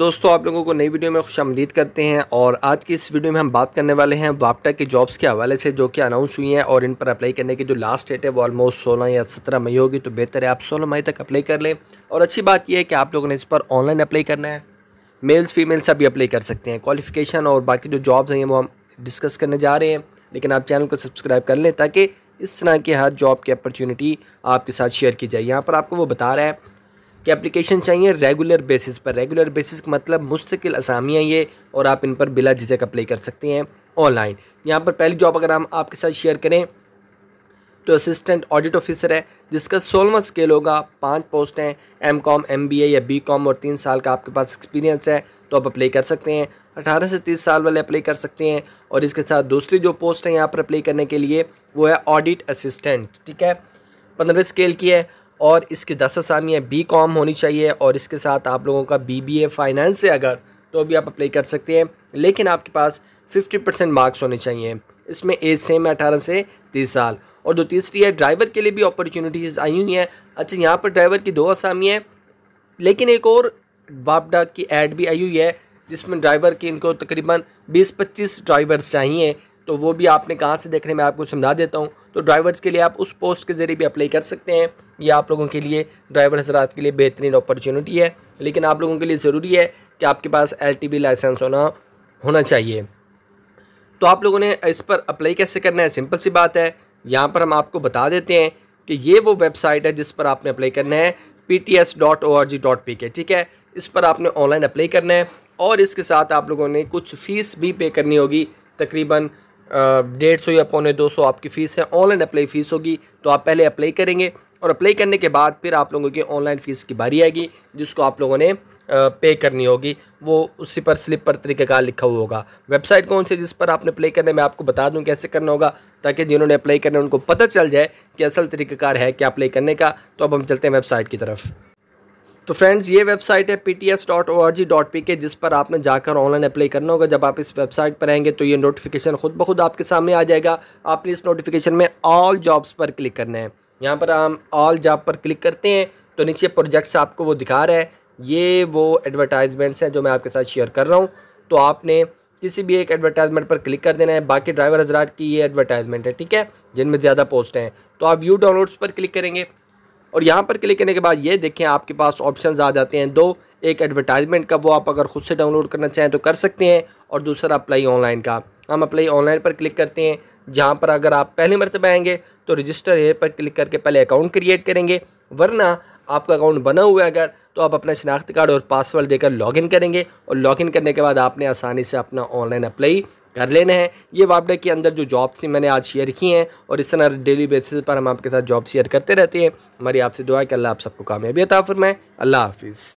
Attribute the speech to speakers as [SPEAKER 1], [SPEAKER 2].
[SPEAKER 1] दोस्तों आप लोगों को नई वीडियो में खुश आमदीद करते हैं और आज की इस वीडियो में हम बात करने वाले हैं वापटा के जॉब्स के हवाले से जो कि अनाउंस हुई हैं और इन पर अप्लाई करने की जो लास्ट डेट है वो ऑलमोस्ट सोलह या सत्रह मई होगी तो बेहतर है आप सोलह मई तक अप्लाई कर लें और अच्छी बात यह है कि आप लोगों ने इस पर ऑनलाइन अप्लाई करना है मेल्स फीमेल्स अभी अप्लाई कर सकते हैं क्वालिफिकेशन और बाकी जो जॉब्स हैं वो हम डिस्कस करने जा रहे हैं लेकिन आप चैनल को सब्सक्राइब कर लें ताकि इस तरह की हर जॉब की अपॉर्चुनिटी आपके साथ शेयर की जाए यहाँ पर आपको वो बता रहा है कि एप्लीकेशन चाहिए रेगुलर बेसिस पर रेगुलर बेसिस मतलब मुस्तकिल असामियाँ ये और आप इन पर बिला झिझक अप्लाई कर सकते हैं ऑनलाइन यहाँ पर पहली जॉब अगर हम आपके साथ शेयर करें तो असिस्टेंट ऑडिट ऑफिसर है जिसका सोलवा स्केल होगा पांच पोस्ट हैं M com M B A या बी कॉम और तीन साल का आपके पास एक्सपीरियंस है तो आप अप्लाई कर सकते हैं अठारह से तीस साल वाले अप्लाई कर सकते हैं और इसके साथ दूसरी जो पोस्ट है यहाँ पर अप्लाई करने के लिए वो है ऑडिट असिस्टेंट ठीक है पंद्रह स्केल की है और इसके दस आसामियाँ बी कॉम होनी चाहिए और इसके साथ आप लोगों का बी बी ए फाइनेंस है अगर तो भी आप अप्लाई कर सकते हैं लेकिन आपके पास फिफ्टी परसेंट मार्क्स होने चाहिए इसमें एज सेम है अठारह से तीस साल और जो तीसरी है ड्राइवर के लिए भी अपॉर्चुनिटीज़ आई हुई हैं अच्छा यहाँ पर ड्राइवर की दो आसामी लेकिन एक और वापडा की एड भी आई हुई है जिसमें ड्राइवर की इनको तकरीबन बीस पच्चीस ड्राइवर्स चाहिए तो वो भी आपने कहाँ से देखने में आपको समझा देता हूँ तो ड्राइवर्स के लिए आप उस पोस्ट के ज़रिए भी अप्लाई कर सकते हैं ये आप लोगों के लिए ड्राइवर हजरात के लिए बेहतरीन अपॉर्चुनिटी है लेकिन आप लोगों के लिए ज़रूरी है कि आपके पास एल लाइसेंस होना होना चाहिए तो आप लोगों ने इस पर अप्लाई कैसे करना है सिंपल सी बात है यहाँ पर हम आपको बता देते हैं कि ये वो वेबसाइट है जिस पर आपने अप्लाई करना है P T S dot O R G dot P K ठीक है इस पर आपने ऑनलाइन अप्लाई करना है और इसके साथ आप लोगों ने कुछ फ़ीस भी पे करनी होगी तकरीबन डेढ़ सौ या पौने दो सौ आपकी फ़ीस है ऑनलाइन अप्लाई फ़ीस होगी तो आप पहले अप्लाई करेंगे और अप्लाई करने के बाद फिर आप लोगों की ऑनलाइन फ़ीस की बारी आएगी जिसको आप लोगों ने पे करनी होगी वो उसी पर स्लिप पर का लिखा हुआ होगा वेबसाइट कौन सी जिस पर आपने अप्लाई करने मैं आपको बता दूं कैसे करना होगा ताकि जिन्होंने अप्लाई करना उनको पता चल जाए कि असल तरीक़ेकार है क्या अप्लाई करने का तो अब हम चलते हैं वेबसाइट की तरफ तो फ्रेंड्स ये वेबसाइट है P T S dot O R G dot P K जिस पर आपने जाकर ऑनलाइन अप्लाई करना होगा जब आप इस वेबसाइट पर आएंगे तो ये नोटिफिकेशन खुद ब खुद आपके सामने आ जाएगा आपने इस नोटिफिकेशन में ऑल जॉब्स पर क्लिक करना है यहाँ पर हम ऑल जॉब पर क्लिक करते हैं तो नीचे प्रोजेक्ट्स आपको वो दिखा रहा है ये वो एडवर्टाइजमेंट्स हैं जो मैं आपके साथ शेयर कर रहा हूँ तो आपने किसी भी एक एडवर्टाइजमेंट पर क्लिक कर देना है बाकी ड्राइवर हजरात की ये एडवर्टाइजमेंट है ठीक है जिनमें ज़्यादा पोस्ट हैं तो आप व्यू डाउनलोड्स पर क्लिक करेंगे और यहाँ पर क्लिक करने के बाद ये देखें आपके पास ऑप्शन आ जाते हैं दो एक एडवर्टाइजमेंट का वो आप अगर ख़ुद से डाउनलोड करना चाहें तो कर सकते हैं और दूसरा अप्लाई ऑनलाइन का हम अप्लाई ऑनलाइन पर क्लिक करते हैं जहाँ पर अगर आप पहले मरतब आएंगे तो रजिस्टर हेयर पर क्लिक करके पहले अकाउंट क्रिएट करेंगे वरना आपका अकाउंट बना हुआ है अगर तो आप अपना शनाख्त कार्ड और पासवर्ड देकर लॉगिन करेंगे और लॉगिन करने के बाद आपने आसानी से अपना ऑनलाइन अप्लाई कर लेने हैं ये वापडे के अंदर जो जॉब्स थी मैंने आज शेयर की हैं और इस तरह डेली बेसिस पर हम आपके साथ जॉब शेयर करते रहते हैं हमारी आपसे दुआ है कि अल्लाह आप सबको कामयाबी अता मैं अल्लाह हाफिज़